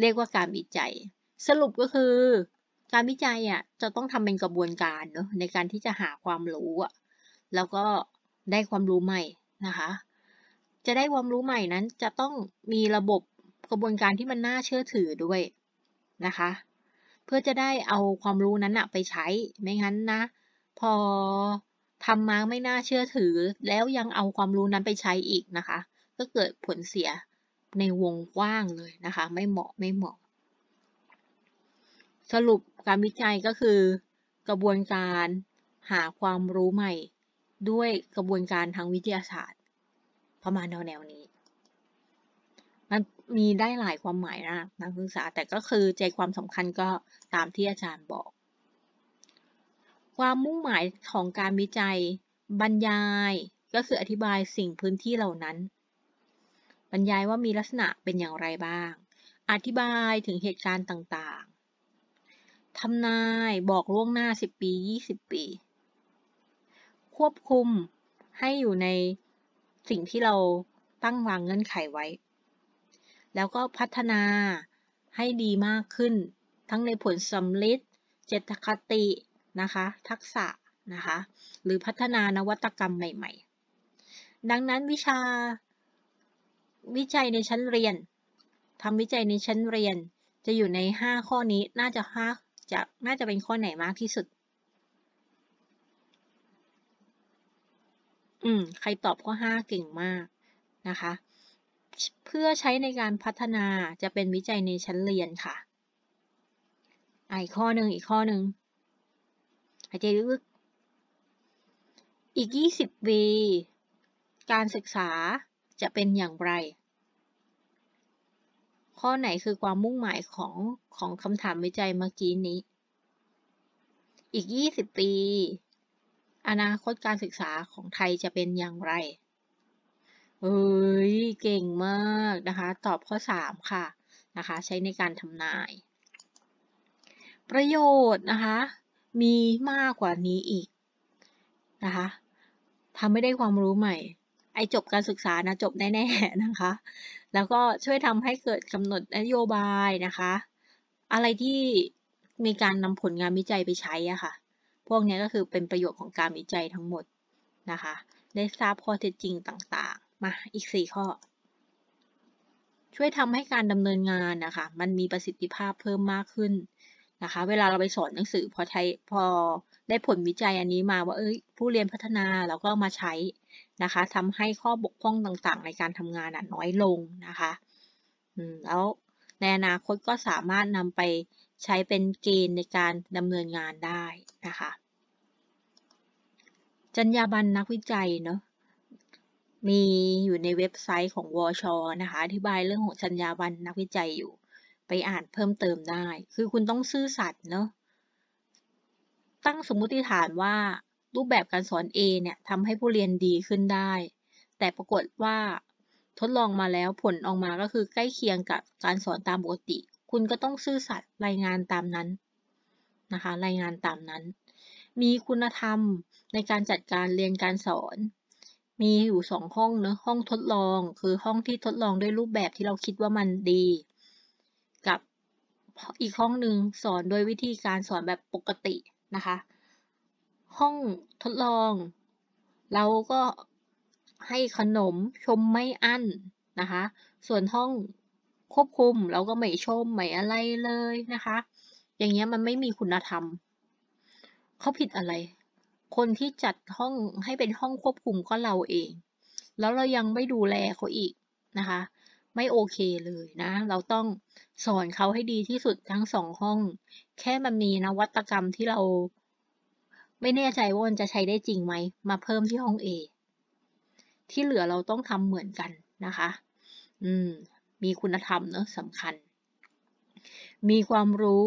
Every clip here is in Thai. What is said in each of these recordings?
เรียกว่าการวิจัย สรุปก็คือการวิจัยอ่ะจะต้องทำเป็นกระบวนการเนาะในการที่จะหาความรู้อ่ะแล้วก็ได้ความรู้ใหม่นะคะจะได้ความรู้ใหม่นั้น จะต้องมีระบบกระบวนการที่มันน่าเชื่อถือด้วยนะคะเพื่อจะได้เอาความรู้นั้นอะไปใช้ไม่งั้นนะพอทำมาไม่น่าเชื่อถือ แล้วยังเอาความรู้นั้นไปใช้อีกนะคะก็เกิดผลเสียในวงกว้างเลยนะคะไม่เหมาะไม่เหมาะ สรุปการวิจัยก็คือ กระบวนการหาความรู้ใหม่ ด้วยกระบวนการทางวิทยาศาสตร์ ประมาณแนวแนวนี้มันมีได้หลายความหมายนะนักศึกษาแต่ก็คือใจความสำคัญก็ตามที่อาจารย์บอก ความมุ่งหมายของการวิจัยบรรยายก็คืออธิบายสิ่งพื้นที่เหล่านั้นบรรยายว่ามีลักษณะเป็นอย่างไรบ้าง อธิบายถึงเหตุการณ์ต่างๆ ทำนายบอกล่วงหน้า 10 ปี 20 ปี ควบคุมให้อยู่ในสิ่งที่เราตั้งวางเงื่อนไขไว้ แล้วก็พัฒนาให้ดีมากขึ้นทั้งในผลสำลิดเจตคตินะคะ ทักษะนะคะ หรือพัฒนานวัตกรรมใหม่ ๆ ดังนั้นวิชาวิจัยในชั้นเรียน ทำวิจัยในชั้นเรียน จะอยู่ใน 5 ข้อนี้ น่าจะ5จะ น่าจะเป็นข้อไหนมากที่สุด อืม ใครตอบข้อ5เก่งมากนะคะ เพื่อใช้ในการพัฒนา จะเป็นวิจัยในชั้นเรียนค่ะอีกข้อหนึ่งอีกข้อหนึ่งหายใจลึกอีก20วี การศึกษาจะเป็นอย่างไร ข้อไหนคือความมุ่งหมายของของคำถามวิจัยเมื่อกี้นี้ อีก 20 ปี อนาคตการศึกษาของไทยจะเป็นอย่างไรเอ้ย เก่งมากนะคะ ตอบข้อ3ค่ะนะคะ ใช้ในการทำนาย ประโยชน์นะคะ มีมากกว่านี้อีกนะคะทำให้ได้ความรู้ใหม่จบการศึกษานะจบแน่ๆนะคะ แล้วก็ช่วยทำให้เกิดกำหนดนโยบายนะคะ อะไรที่มีการนำผลงานวิจัยไปใช้อะคะ่ะ พวกนี้ก็คือเป็นประโยชน์ของการวิจัยทั้งหมดนะคะ ได้ทราบข้อเท็จจริงต่าง ๆ มาอีก 4 ข้อ ช่วยทำให้การดำเนินงานนะคะ มันมีประสิทธิภาพเพิ่มมากขึ้นนะคะ เวลาเราไปสอนหนังสือพอใช้พอได้ผลวิจัยอันนี้มาว่าเอ้ยผู้เรียนพัฒนาเราก็มาใช้นะคะทำให้ข้อบกพร่องต่างๆในการทำงานน้อยลงนะคะแล้วในอนาคตก็สามารถนำไปใช้เป็นเกณฑ์ในการดำเนินงานได้นะคะ จรรยาบรรณนักวิจัยเนาะมีอยู่ในเว็บไซต์ของวชนะคะอธิบายเรื่องของจรรยาบรรณนักวิจัยอยู่ไปอ่านเพิ่มเติมได้คือคุณต้องซื่อสัตย์เนาะตั้งสมมติฐานว่ารูปแบบการสอน A เนี่ยทำให้ผู้เรียนดีขึ้นได้ แต่ปรากฏว่า ทดลองมาแล้วผลออกมาก็คือใกล้เคียงกับการสอนตามปกติ คุณก็ต้องซื่อสัตย์รายงานตามนั้นนะคะรายงานตามนั้น มีคุณธรรมในการจัดการเรียนการสอน มีอยู่2ห้องเนะห้องทดลอง คือห้องที่ทดลองด้วยรูปแบบที่เราคิดว่ามันดี กับอีกห้องหนึ่งสอนด้วยวิธีการสอนแบบปกตินะคะห้องทดลอง เราก็ให้ขนมชมไม่อั้นนะคะ ส่วนห้องควบคุมเราก็ไม่ชมไม่อะไรเลยนะคะ อย่างเงี้ยมันไม่มีคุณธรรมเขาผิดอะไร คนที่จัดห้องให้เป็นห้องควบคุมก็เราเอง แล้วเรายังไม่ดูแลเขาอีกนะคะ ไม่โอเคเลยนะ เราต้องสอนเขาให้ดีที่สุดทั้งสองห้อง แค่มันมีนวัตกรรมที่เราไม่แน่ใจว่ามันจะใช้ได้จริงไหม มาเพิ่มที่ห้อง A ที่เหลือเราต้องทำเหมือนกันนะคะ อืม มีคุณธรรมเนาะสำคัญ มีความรู้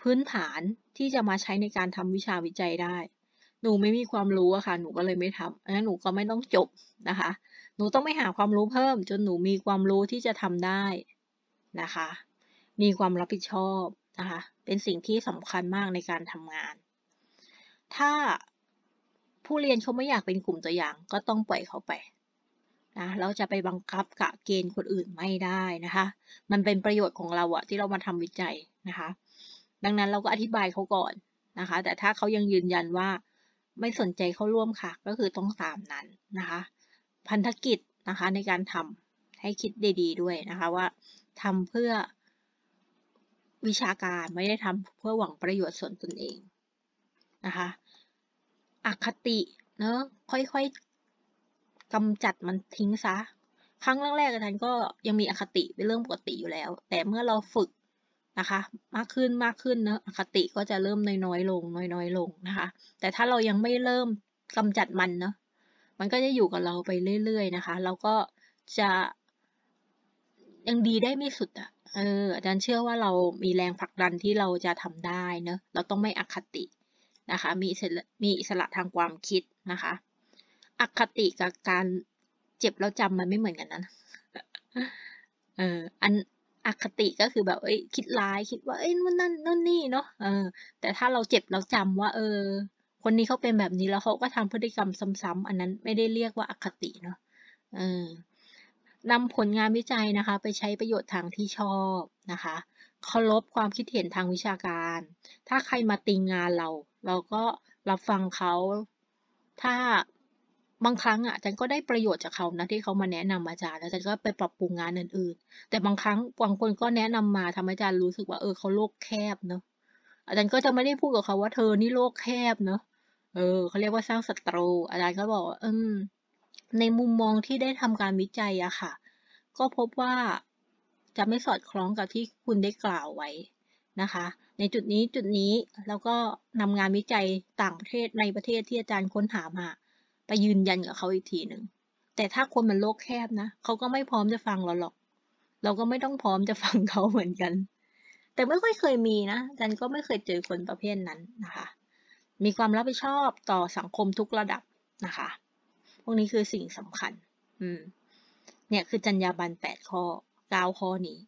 พื้นฐานที่จะมาใช้ในการทำวิชาวิจัยได้ หนูไม่มีความรู้อะค่ะ หนูก็เลยไม่ทำงัั้นหนูก็ไม่ต้องจบนะคะ หนูต้องไปหาความรู้เพิ่ม จนหนูมีความรู้ที่จะทำได้นะคะ มีความรับผิดชอบนะคะ เป็นสิ่งที่สำคัญมากในการทำงานถ้าผู้เรียนเขาไม่อยากเป็นกลุ่มตัวอย่าง ก็ต้องปล่อยเขาไปนะ เราจะไปบังคับกะเกณฑ์คนอื่นไม่ได้นะคะ มันเป็นประโยชน์ของเราอะที่เรามาทำวิจัยนะคะ ดังนั้นเราก็อธิบายเขาก่อนนะคะ แต่ถ้าเขายังยืนยันว่าไม่สนใจเข้าร่วมค่ะ ก็คือต้องตามนั้นนะคะ พันธกิจนะคะ ในการทำให้คิดดีๆด้วยนะคะ ว่า ทำเพื่อวิชาการไม่ได้ทำเพื่อหวังประโยชน์ส่วนตนเองนะคะ อคติ เนอะค่อยๆกำจัดมันทิ้งซะ ครั้งแรกๆอาจารย์ก็ยังมีอคติเป็นเรื่องปกติอยู่แล้ว แต่เมื่อเราฝึกนะคะ มากขึ้นมากขึ้นเนอะอคติก็จะเริ่มน้อยๆ ลง น้อย ๆ ลงนะคะ แต่ถ้าเรายังไม่เริ่มกำจัดมันเนอะมันก็จะอยู่กับเราไปเรื่อยๆ นะคะ เราก็จะ ยังดีได้ไม่สุดอะ่ะ เอออาจารย์เชื่อว่าเรามีแรงผลักดันที่เราจะทำได้เนอะเราต้องไม่อคตินะคะ มีมีอิสระทางความคิดนะคะ อคติกับการเจ็บแล้วจำมันไม่เหมือนกันนะเอออันอคติก็คือแบบเอ้ยคิดร้าย คิดว่าเอ้ยนู่นนั่นนู่นนี่เนาะเออ แต่ถ้าเราเจ็บเราจำว่า เออ คนนี้เขาเป็นแบบนี้แล้วเขาก็ทำพฤติกรรมซ้ำๆอันนั้นไม่ได้เรียกว่าอคติเนาะเออนำผลงานวิจัยนะคะ ไปใช้ประโยชน์ทางที่ชอบนะคะเคารพความคิดเห็นทางวิชาการ ถ้าใครมาติงงานเรา เราก็รับฟังเขา ถ้าบางครั้งอ่ะอาจารย์ก็ได้ประโยชน์จากเขานะ ที่เขามาแนะนำอาจารย์แล้วอาจารย์ก็ไปปรับปรุงงานอื่น ๆ แต่บางครั้งบางคนก็แนะนำมาทำอาจารย์รู้สึกว่าเออเขาโลกแคบเนาะ อาจารย์ก็จะไม่ได้พูดกับเขาว่าเธอนี่โลกแคบเนาะ เออเขาเรียกว่าสร้างศัตรูอาจารย์ก็บอกว่าอในมุมมองที่ได้ทำการวิจัยอะค่ะ ก็พบว่าจะไม่สอดคล้องกับที่คุณได้กล่าวไว้นะคะ ในจุดนี้จุดนี้แล้วก็นำงานวิจัยต่างประเทศในประเทศที่อาจารย์ค้นหามาไปยืนยันกับเขาอีกทีหนึ่ง แต่ถ้าคนมันโลกแคบนะเขาก็ไม่พร้อมจะฟังเราหรอก เราก็ไม่ต้องพร้อมจะฟังเขาเหมือนกัน แต่ไม่ค่อยเคยมีนะอาจารย์ก็ไม่เคยเจอคนประเภทนั้นนะคะ มีความรับผิดชอบต่อสังคมทุกระดับนะคะ พวกนี้คือสิ่งสำคัญ อืม เนี่ยคือจรรยาบรรณแปดข้อ9าวข้อนี้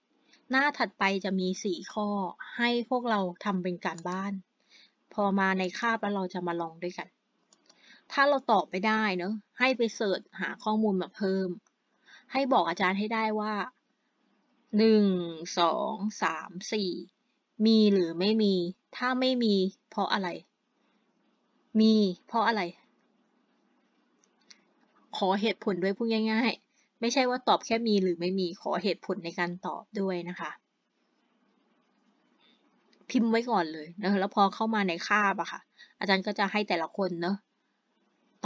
หน้าถัดไปจะมี 4 ข้อ ให้พวกเราทำเป็นการบ้าน พอมาในคาบแล้วเราจะมาลองด้วยกัน ถ้าเราตอบไม่ได้เนอะให้ไปเสิร์ชหาข้อมูลมาเพิ่ม ให้บอกอาจารย์ให้ได้ว่าหนึ่งสองสามสี่มีหรือไม่มี ถ้าไม่มีเพราะอะไร มีเพราะอะไร ขอเหตุผลด้วยพูดง่ายไม่ใช่ว่าตอบแค่มีหรือไม่มี ขอเหตุผลในการตอบด้วยนะคะ พิมพ์ไว้ก่อนเลยนะแล้วพอเข้ามาในคาบอะคะ่ะ อาจารย์ก็จะให้แต่ละคนเนาะ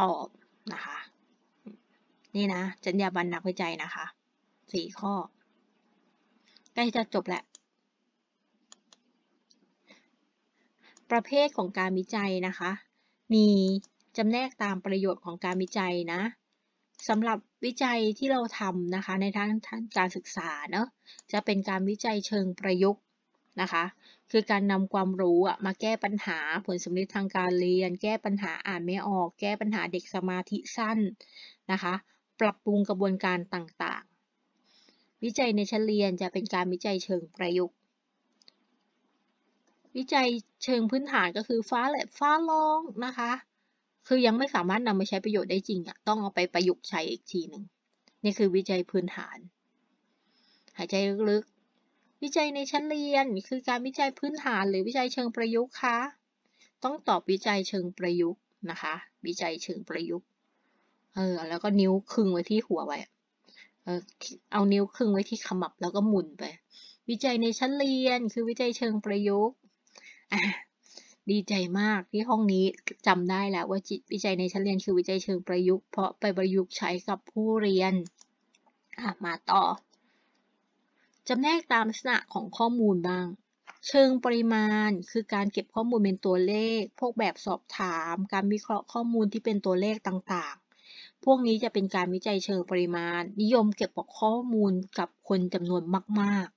ตอบนะคะ นี่นะจัญญาบรรณนักวิจัยนะคะ สี่ข้อใกล้จะจบแหละ ประเภทของการวิจัยนะคะ มีจำแนกตามประโยชน์ของการวิจัยนะสำหรับวิจัยที่เราทำนะคะ ในทางทางการศึกษาเนาะจะเป็นการวิจัยเชิงประยุกต์นะคะ คือการนำความรู้มาแก้ปัญหา ผลสมลิดทางการเรียน แก้ปัญหาอ่านไม่ออก แก้ปัญหาเด็กสมาธิสั้นนะคะ ปรับปรุงกระบวนการต่างๆ วิจัยในชั้นเรียนจะเป็นการวิจัยเชิงประยุกต์ วิจัยเชิงพื้นฐานก็คือฟ้าและฟ้าร้องนะคะคือยังไม่สามารถนำมาใช้ประโยชน์ได้จริงอะ่ะต้องเอาไปประยุกต์ใช้อีกทีหนึ่งนี่คือวิจัยพื้นฐานหายใจลึกๆ วิจัยในชั้นเรียนคือการวิจัยพื้นฐานหรือวิจัยเชิงประยุกต์คะต้องตอบวิจัยเชิงประยุกต์นะคะวิจัยเชิงประยุกต์เออแล้วก็นิ้วคึงไว้ที่หัวไว้เออเอานิ้วคึงไว้ที่ขมับแล้วก็หมุนไป วิจัยในชั้นเรียนคือวิจัยเชิงประยุกต์ดีใจมากที่ห้องนี้จำได้แล้ว ว่าวิจัยในชั้นเรียนคือวิจัยเชิงประยุกต์เพราะไปประยุกต์ใช้กับผู้เรียนมาต่อจำแนกตามลักษณะของข้อมูลบ้าง เชิงปริมาณ คือการเก็บข้อมูลเป็นตัวเลข พวกแบบสอบถาม การวิเคราะห์ข้อมูลที่เป็นตัวเลขต่างๆ พวกนี้จะเป็นการวิจัยเชิงปริมาณ นิยมเก็บข้อมูลกับคนจำนวนมาก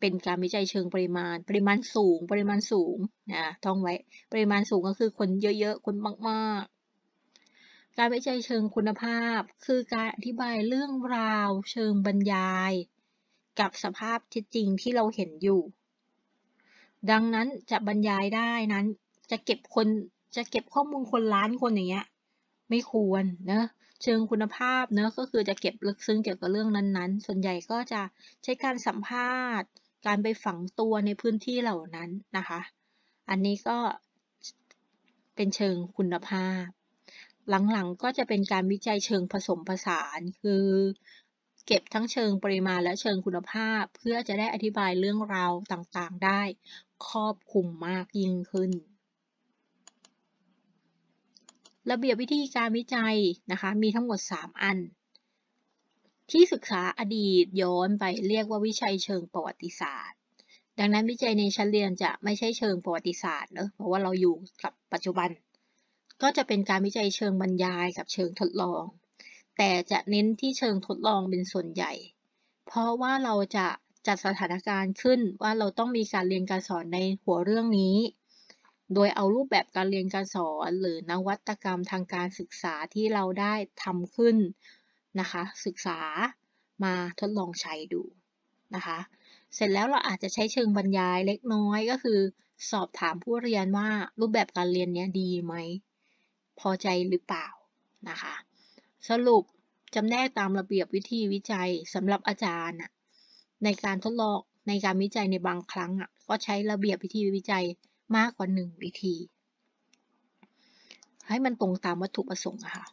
เป็นการวิจัยเชิงปริมาณ ปริมาณสูง ปริมาณสูง นะท่องไว้ ปริมาณสูงก็คือคนเยอะ ๆ คนมาก ๆ การวิจัยเชิงคุณภาพ คือการอธิบายเรื่องราวเชิงบรรยาย กับสภาพที่จริงที่เราเห็นอยู่ ดังนั้นจะบรรยายได้นั้น จะเก็บคน จะเก็บข้อมูลคนล้านคนอย่างเงี้ย ไม่ควรเนะเชิงคุณภาพเนอะก็คือจะเก็บลึกซึ้งเกี่ยวกับเรื่องนั้นๆ ส่วนใหญ่ก็จะใช้การสัมภาษณ์การไปฝังตัวในพื้นที่เหล่านั้นนะคะ อันนี้ก็เป็นเชิงคุณภาพ หลังๆก็จะเป็นการวิจัยเชิงผสมผสาน คือเก็บทั้งเชิงปริมาณและเชิงคุณภาพ เพื่อจะได้อธิบายเรื่องราวต่างๆ ได้ครอบคลุมมากยิ่งขึ้น ระเบียบวิธีการวิจัยนะคะมีทั้งหมด 3 อันที่ศึกษาอดีตย้อนไปเรียกว่าวิชัยเชิงประวัติศาสตร์ ดังนั้นวิจัยในชั้นเรียนจะไม่ใช่เชิงประวัติศาสตร์เนอะเพราะว่าเราอยู่กับปัจจุบัน ก็จะเป็นการวิจัยเชิงบรรยายกับเชิงทดลอง แต่จะเน้นที่เชิงทดลองเป็นส่วนใหญ่ เพราะว่าเราจะจัดสถานการณ์ขึ้นว่าเราต้องมีการเรียนการสอนในหัวเรื่องนี้ โดยเอารูปแบบการเรียนการสอนหรือนวัตกรรมทางการศึกษาที่เราได้ทำขึ้นนะคะศึกษามาทดลองใช้ดูนะคะเสร็จแล้วเราอาจจะใช้เชิงบรรยายเล็กน้อยก็คือ สอบถามผู้เรียนว่ารูปแบบการเรียนนี้ดีไหมพอใจหรือเปล่านะคะสรุปจำแนกตามระเบียบวิธีวิจัยสำหรับอาจารย์ ในการทดลองในการวิจัยในบางครั้ง ก็ใช้ระเบียบวิธีวิจัยมากกว่า 1 วิธีให้มันตรงตามวัตถุประสงค์ค่ะ